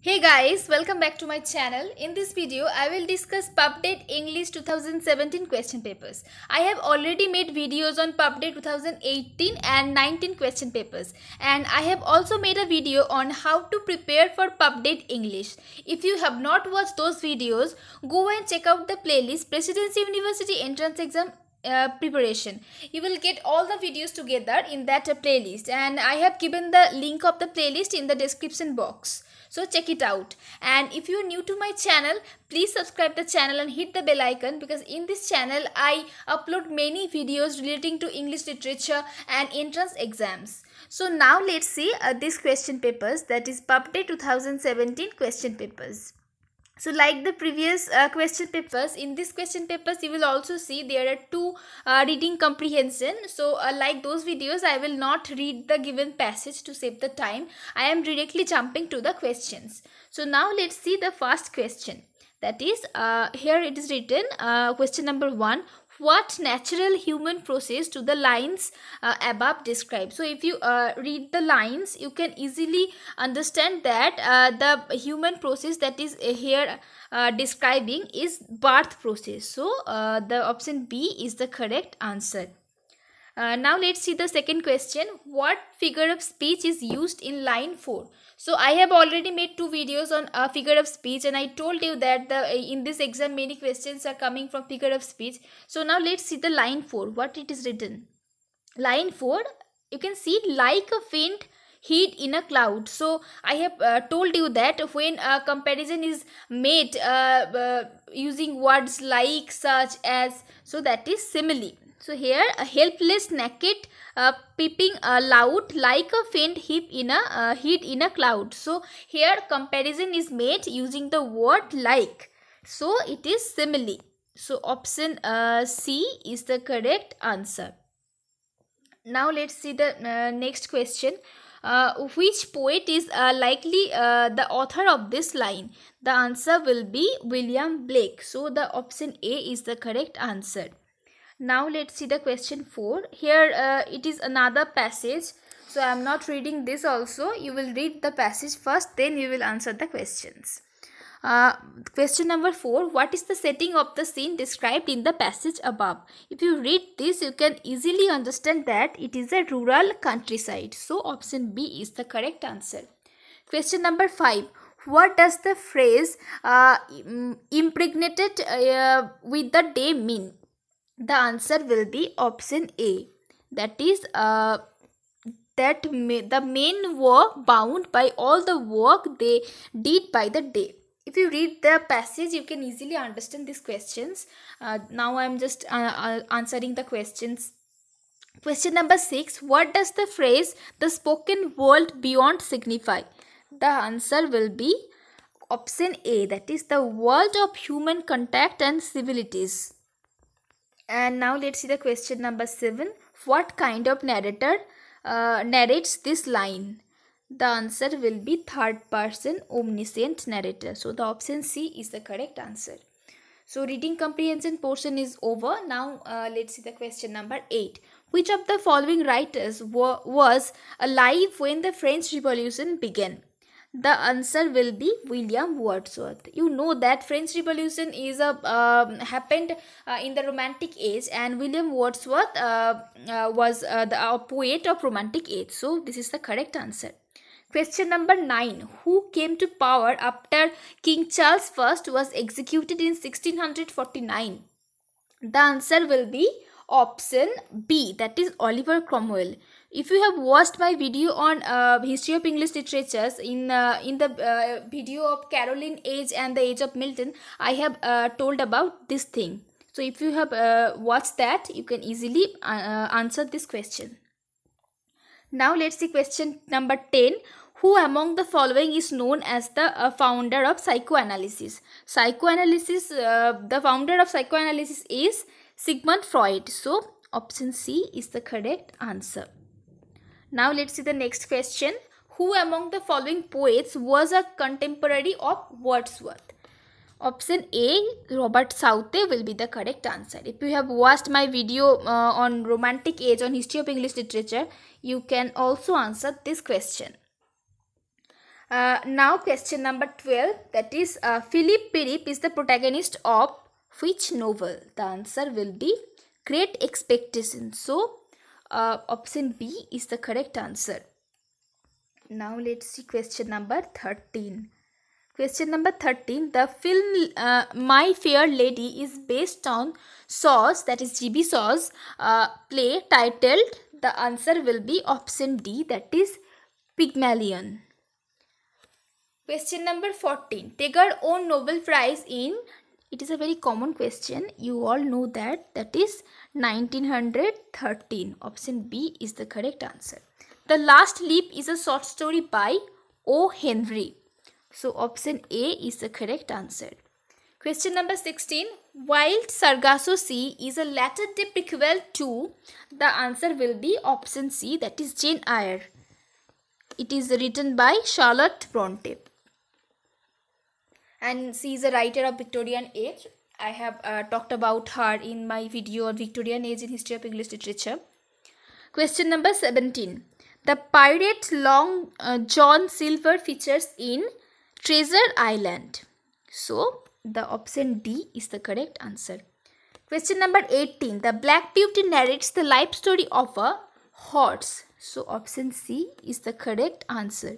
Hey guys, welcome back to my channel. In this video, I will discuss PubDate English 2017 question papers. I have already made videos on PubDate 2018 and 19 question papers. And I have also made a video on how to prepare for PubDate English. If you have not watched those videos, go and check out the playlist Presidency University Entrance Exam uh, preparation you will get all the videos together in that uh, playlist and i have given the link of the playlist in the description box so check it out and if you're new to my channel please subscribe the channel and hit the bell icon because in this channel i upload many videos relating to english literature and entrance exams so now let's see uh, this question papers that is pubday 2017 question papers so like the previous uh, question papers in this question papers you will also see there are two uh, reading comprehension so uh, like those videos i will not read the given passage to save the time i am directly jumping to the questions so now let's see the first question that is uh, here it is written uh, question number 1 what natural human process to the lines uh, above described so if you uh, read the lines you can easily understand that uh, the human process that is uh, here uh, describing is birth process so the option b is the correct answer uh, now let's see the second question. What figure of speech is used in line 4? So I have already made two videos on uh, figure of speech and I told you that the uh, in this exam many questions are coming from figure of speech. So now let's see the line 4. What it is written. Line 4 you can see like a faint heat in a cloud so i have uh, told you that when a comparison is made uh, uh, using words like such as so that is simile so here a helpless naked uh, peeping aloud uh, like a faint heap in a uh, heat in a cloud. So here comparison is made using the word like. So it is simile. So option uh, C is the correct answer. Now let's see the uh, next question. Uh, which poet is likely the author of this line? The answer will be William Blake. So the option A is the correct answer now let's see the question 4 here uh, it is another passage so i am not reading this also you will read the passage first then you will answer the questions uh, question number 4 what is the setting of the scene described in the passage above if you read this you can easily understand that it is a rural countryside so option b is the correct answer question number 5 what does the phrase uh, impregnated uh, with the day mean the answer will be option A. That is uh, that the men were bound by all the work they did by the day. If you read the passage, you can easily understand these questions. Uh, now I am just uh, uh, answering the questions. Question number 6. What does the phrase the spoken world beyond signify? The answer will be option A that is the world of human contact and civilities. And now let's see the question number 7. What kind of narrator uh, narrates this line? The answer will be third person omniscient narrator. So the option C is the correct answer. So reading comprehension portion is over. Now uh, let's see the question number 8. Which of the following writers wa was alive when the French Revolution began? the answer will be William Wordsworth. You know that French Revolution is a uh, um, happened uh, in the Romantic Age and William Wordsworth uh, uh was uh, the uh, poet of Romantic Age. So this is the correct answer. Question number 9. Who came to power after King Charles I was executed in 1649? The answer will be option B that is Oliver Cromwell if you have watched my video on uh, history of english literatures in uh, in the uh, video of caroline age and the age of milton i have uh, told about this thing so if you have uh, watched that you can easily uh, answer this question now let's see question number 10 who among the following is known as the uh, founder of psychoanalysis psychoanalysis uh, the founder of psychoanalysis is sigmund freud so option c is the correct answer now let's see the next question. Who among the following poets was a contemporary of Wordsworth? Option A, Robert Southey will be the correct answer. If you have watched my video uh, on Romantic Age on History of English Literature, you can also answer this question. Uh, now question number 12 that is uh, Philip Pirip is the protagonist of which novel? The answer will be Great Expectations. So uh, option B is the correct answer. Now let's see question number 13. Question number 13. The film uh, My Fair Lady is based on source that is GB Saws uh, play titled the answer will be option D that is Pygmalion. Question number 14. Tegar own Nobel Prize in it is a very common question you all know that that is 1913. Option B is the correct answer. The Last Leap is a short story by O. Henry. So option A is the correct answer. Question number 16. While Sargasso Sea is a latter-day prequel to, the answer will be option C that is Jane Eyre. It is written by Charlotte Bronte. And she is a writer of Victorian age I have uh, talked about her in my video on Victorian Age in History of English Literature. Question number 17. The pirate Long uh, John Silver features in Treasure Island. So, the option D is the correct answer. Question number 18. The Black Beauty narrates the life story of a horse. So, option C is the correct answer.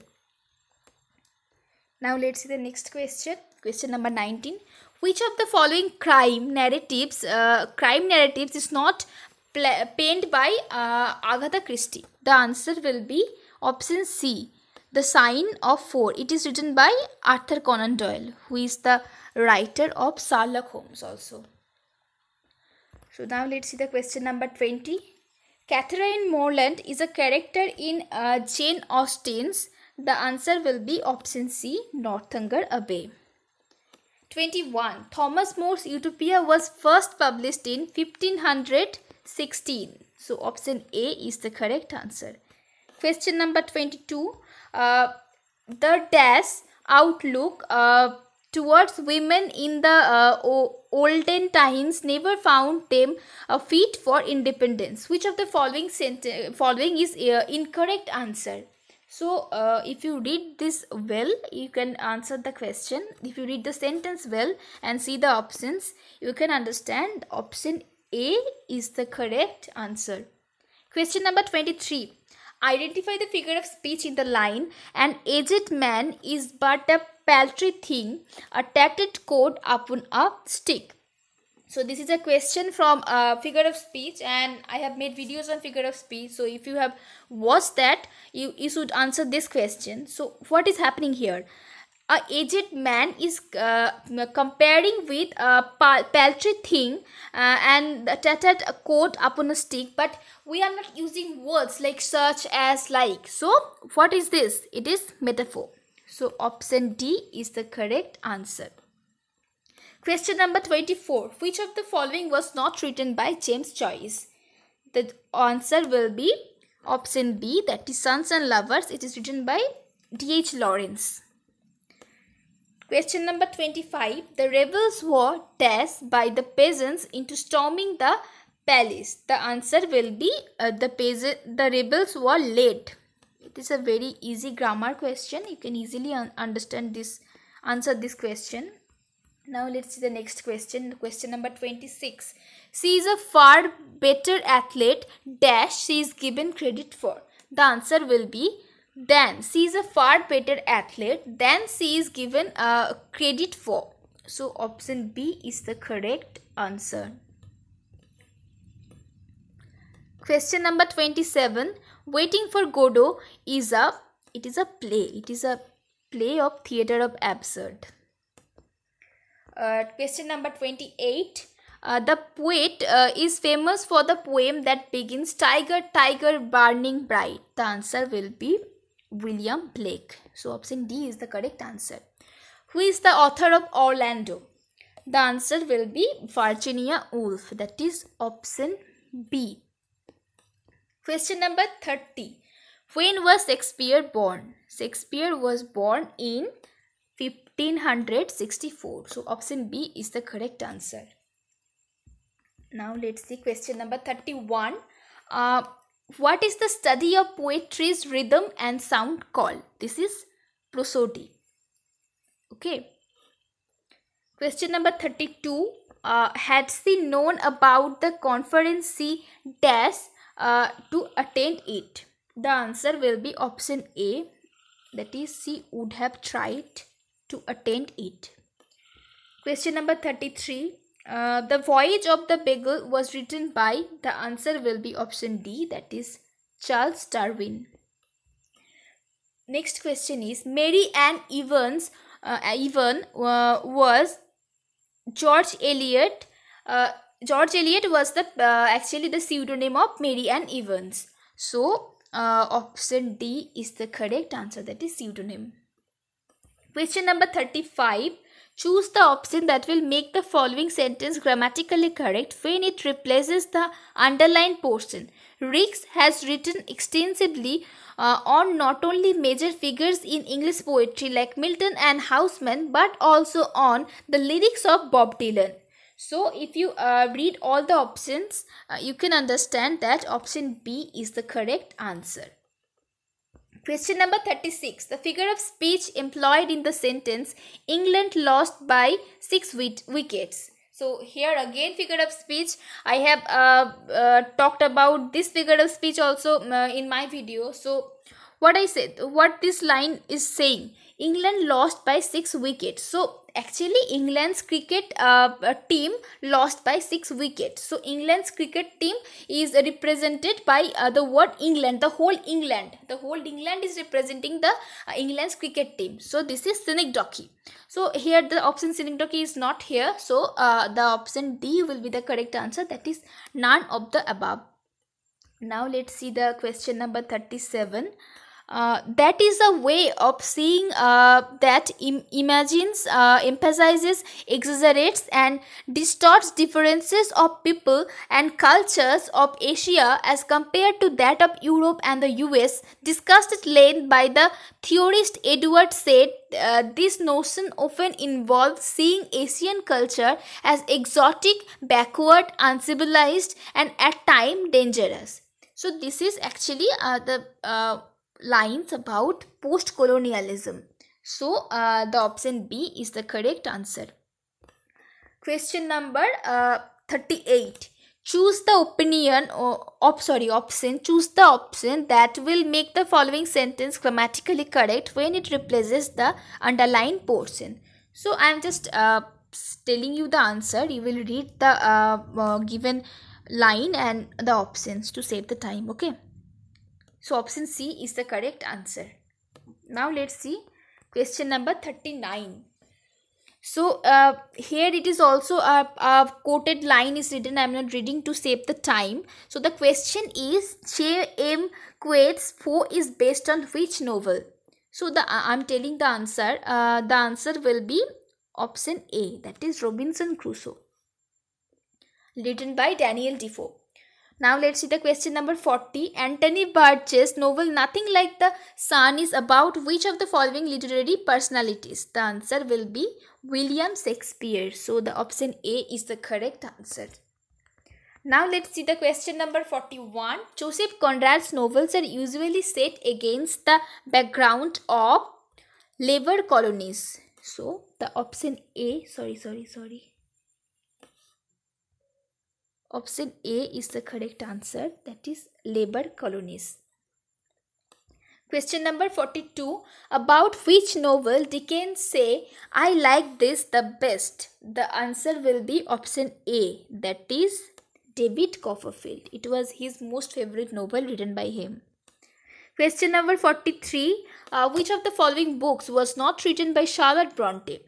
Now, let's see the next question. Question number 19 which of the following crime narratives uh, crime narratives is not painted by uh, agatha christie the answer will be option c the sign of four it is written by arthur conan doyle who is the writer of sherlock holmes also so now let's see the question number 20 catherine morland is a character in uh, jane austen's the answer will be option c northanger abbey 21. Thomas More's Utopia was first published in 1516. So option A is the correct answer. Question number 22. Uh, the dash outlook uh, towards women in the uh, olden times never found them a fit for independence. Which of the following, following is uh, incorrect answer? so uh, if you read this well you can answer the question if you read the sentence well and see the options you can understand option a is the correct answer question number 23 identify the figure of speech in the line an aged man is but a paltry thing a tattered coat upon a stick so this is a question from uh, figure of speech and i have made videos on figure of speech so if you have watched that you, you should answer this question so what is happening here a aged man is uh, comparing with a paltry thing uh, and tattered a coat upon a stick but we are not using words like such as like so what is this it is metaphor so option d is the correct answer Question number 24. Which of the following was not written by James Joyce? The answer will be option B that is Sons and Lovers. It is written by D.H. Lawrence. Question number 25. The rebels were tasked by the peasants into storming the palace. The answer will be uh, the, the rebels were late. It is a very easy grammar question. You can easily un understand this, answer this question now let's see the next question question number 26 she is a far better athlete dash she is given credit for the answer will be than she is a far better athlete than she is given uh, credit for so option b is the correct answer question number 27 waiting for godot is a it is a play it is a play of theater of absurd uh, question number 28 uh, the poet uh, is famous for the poem that begins tiger tiger burning bright the answer will be william blake so option d is the correct answer who is the author of orlando the answer will be virginia woolf that is option b question number 30 when was shakespeare born shakespeare was born in Eighteen hundred sixty-four. so option b is the correct answer now let's see question number 31 uh, what is the study of poetry's rhythm and sound called this is prosody okay question number 32 uh, had she known about the conference she dash uh, to attend it the answer will be option a that is she would have tried to attend it. Question number 33. Uh, the voyage of the Beagle was written by, the answer will be option D, that is Charles Darwin. Next question is Mary Ann Evans, uh, Evan uh, was George Eliot. Uh, George Eliot was the uh, actually the pseudonym of Mary Ann Evans. So uh, option D is the correct answer that is pseudonym. Question number 35. Choose the option that will make the following sentence grammatically correct when it replaces the underlined portion. Riggs has written extensively uh, on not only major figures in English poetry like Milton and Houseman but also on the lyrics of Bob Dylan. So if you uh, read all the options, uh, you can understand that option B is the correct answer. Question number 36. The figure of speech employed in the sentence England lost by 6 wickets. So here again figure of speech. I have uh, uh, talked about this figure of speech also uh, in my video. So what I said, what this line is saying. England lost by 6 wickets. So actually England's cricket uh, uh, team lost by 6 wickets. So England's cricket team is represented by uh, the word England, the whole England. The whole England is representing the uh, England's cricket team. So this is synecdoche. So here the option synecdoche is not here. So uh, the option D will be the correct answer that is none of the above. Now let's see the question number 37. Uh, that is a way of seeing uh, that Im imagines, uh, emphasizes, exaggerates, and distorts differences of people and cultures of Asia as compared to that of Europe and the US. Discussed at length by the theorist Edward Said, uh, this notion often involves seeing Asian culture as exotic, backward, uncivilized, and at times dangerous. So, this is actually uh, the uh, lines about post colonialism. So, uh, the option B is the correct answer. Question number uh, 38 choose the opinion or op, sorry option choose the option that will make the following sentence grammatically correct when it replaces the underlined portion so i am just uh, telling you the answer you will read the uh, uh, given line and the options to save the time okay so option C is the correct answer. Now let's see question number 39. So uh, here it is also a, uh, a quoted line is written. I am not reading to save the time. So the question is J.M. Quaid's Poe is based on which novel? So the I'm telling the answer. Uh, the answer will be option A that is Robinson Crusoe written by Daniel Defoe. Now let's see the question number 40. Antony Burgess' novel Nothing Like the Sun is about which of the following literary personalities? The answer will be William Shakespeare. So the option A is the correct answer. Now let's see the question number 41. Joseph Conrad's novels are usually set against the background of labor colonies. So the option A, sorry, sorry, sorry. Option A is the correct answer that is labor colonies. Question number 42 About which novel Dickens say I like this the best? The answer will be option A that is David Copperfield. It was his most favorite novel written by him. Question number 43 uh, Which of the following books was not written by Charlotte Bronte?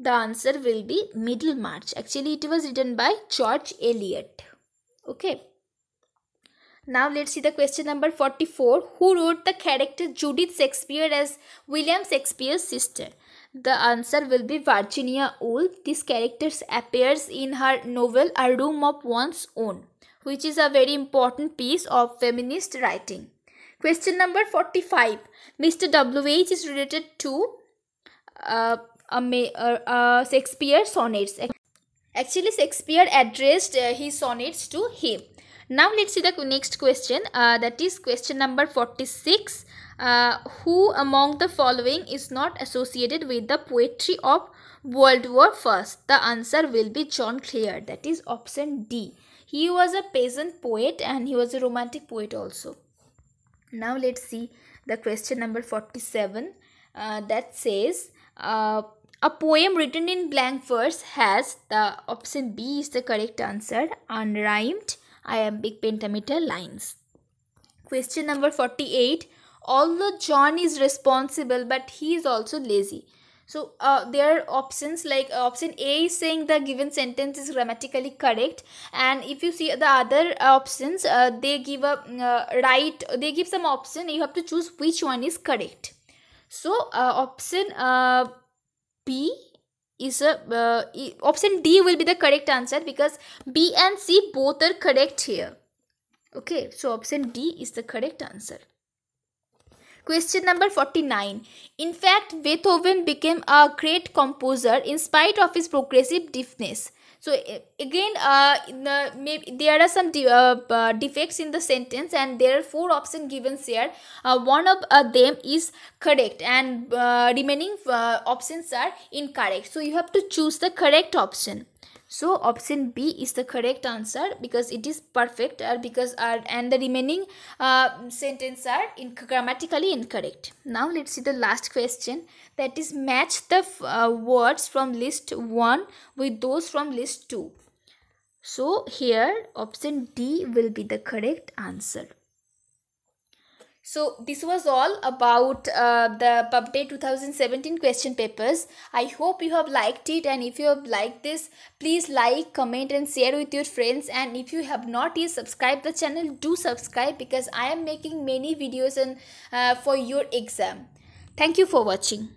The answer will be Middlemarch. Actually, it was written by George Eliot okay now let's see the question number 44 who wrote the character judith shakespeare as william shakespeare's sister the answer will be virginia woolf this character appears in her novel a room of one's own which is a very important piece of feminist writing question number 45 mr wh is related to uh, a, a, a uh, uh, shakespeare sonnets Actually, Shakespeare addressed uh, his sonnets to him. Now let's see the next question. Uh, that is question number 46. Uh, who among the following is not associated with the poetry of World War First? The answer will be John Clare. That is option D. He was a peasant poet and he was a romantic poet also. Now let's see the question number 47 uh, that says uh, a poem written in blank verse has the option B is the correct answer. Unrhymed iambic pentameter lines. Question number 48. Although John is responsible, but he is also lazy. So uh, there are options like uh, option A is saying the given sentence is grammatically correct, and if you see the other uh, options, uh, they give a uh, right. They give some option. You have to choose which one is correct. So uh, option B is a uh, option D will be the correct answer because B and C both are correct here. Okay, so option D is the correct answer. Question number 49. In fact, Beethoven became a great composer in spite of his progressive deafness so again uh, the, maybe there are some de uh, uh, defects in the sentence and there are four options given here uh, one of uh, them is correct and uh, remaining options are incorrect so you have to choose the correct option so option b is the correct answer because it is perfect or uh, because are uh, and the remaining uh, sentence are in grammatically incorrect now let's see the last question that is match the uh, words from list 1 with those from list 2 so here option d will be the correct answer so this was all about uh, the PubDay 2017 question papers. I hope you have liked it and if you have liked this, please like, comment and share with your friends and if you have not yet subscribed the channel, do subscribe because I am making many videos and uh, for your exam. Thank you for watching.